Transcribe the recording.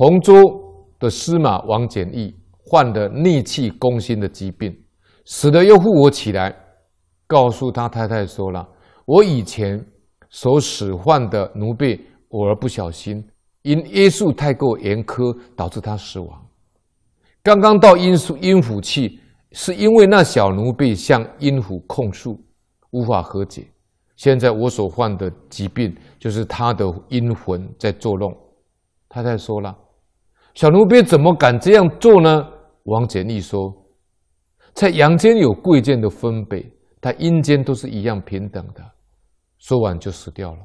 洪州的司马王简义患的逆气攻心的疾病，使得又复活起来。告诉他太太说了：“我以前所使唤的奴婢，偶尔不小心因耶稣太过严苛，导致他死亡。刚刚到阴府，阴府去是因为那小奴婢向阴府控诉，无法和解。现在我所患的疾病，就是他的阴魂在作弄。”太太说了。小奴婢怎么敢这样做呢？王简义说：“在阳间有贵贱的分贝，他阴间都是一样平等的。”说完就死掉了。